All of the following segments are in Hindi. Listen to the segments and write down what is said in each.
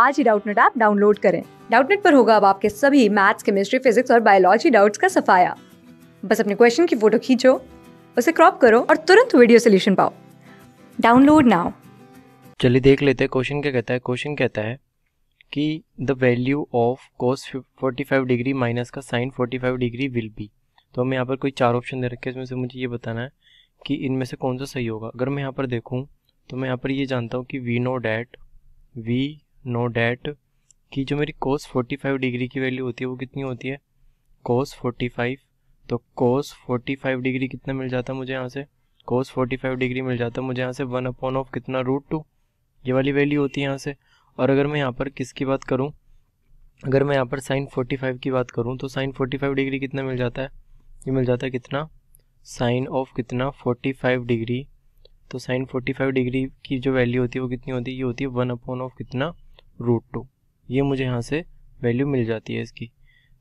आज ही डाउटनेट ऐप डाउनलोड करें डाउटनेट पर होगा अब आपके सभी मैथ्स केमिस्ट्री फिजिक्स और बायोलॉजी डाउट्स का सफाया बस अपने क्वेश्चन की फोटो खींचो उसे क्रॉप करो और तुरंत वीडियो सोल्यूशन पाओ डाउनलोड नाउ चलिए देख लेते हैं क्वेश्चन क्या कहता है क्वेश्चन कहता है कि the value of cos 45 degree minus का साइन 45 डिग्री विल बी तो हमें यहाँ पर कोई चार ऑप्शन दे रखे हैं इसमें से मुझे ये बताना है कि इनमें से कौन सा सही होगा अगर मैं यहाँ पर देखूँ तो मैं यहाँ पर ये जानता हूँ कि we know that we know that कि जो मेरी कोस 45 डिग्री की वैल्यू होती है वो कितनी होती है कोस 45 तो कोस 45 डिग्री कितना मिल जाता मुझे यहाँ से कोस 45 डिग्री मिल जाता मुझे यहाँ से वन अपॉन ऑफ कितना रूट टू ये वाली वैल्यू होती है यहाँ से और अगर मैं यहाँ पर किसकी बात करूँ अगर मैं यहाँ पर साइन 45 की बात करूँ तो साइन 45 डिग्री कितना मिल जाता है ये मिल जाता है कितना साइन ऑफ कितना 45 डिग्री तो साइन 45 डिग्री की जो वैल्यू होती है वो कितनी होती है ये होती है वन अपॉन ऑफ कितना रूट टू ये मुझे यहाँ से वैल्यू मिल जाती है इसकी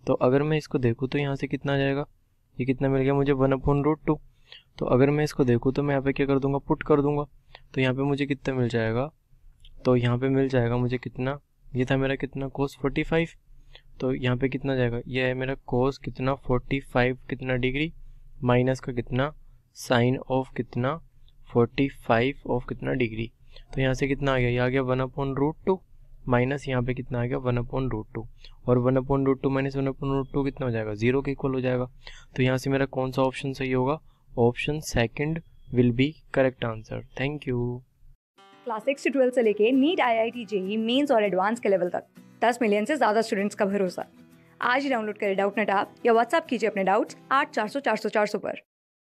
तो अगर मैं इसको देखूँ तो यहाँ से कितना आ जाएगा ये कितना मिल गया मुझे वन अपॉन रूट टू तो अगर मैं इसको देखूँ तो मैं यहाँ पे क्या कर दूँगा पुट कर दूँगा तो यहाँ पे मुझे कितना मिल जाएगा तो यहाँ पे मिल जाएगा मुझे कितना ये था मेरा कितना कोस फोर्टी फाइव तो यहाँ पे कितना जाएगा ये है मेरा कोस कितना फोर्टी फाइव कितना डिग्री माइनस का कितना साइन ऑफ कितना फोर्टी फाइव ऑफ कितना डिग्री तो यहाँ से कितना आ गया ये आ गया one upon root two minus यहाँ पे कितना आ गया वन अपॉइंट रूट टू और one upon root two minus one upon root two कितना हो जाएगा जीरो के इक्वल हो जाएगा तो यहाँ से मेरा कौन सा ऑप्शन सही होगा option second will be correct answer thank you class six से ट्वेल्थ से लेके NEET I I T JEE mains और एडवांस के लेवल तक दस मिलियन से ज़्यादा स्टूडेंट्स का भरोसा आज ही डाउनलोड करें डाउट नेट आप या व्हाट्सअप कीजिए अपने डाउट्स आठ चार सौ चार सौ चार सौ पर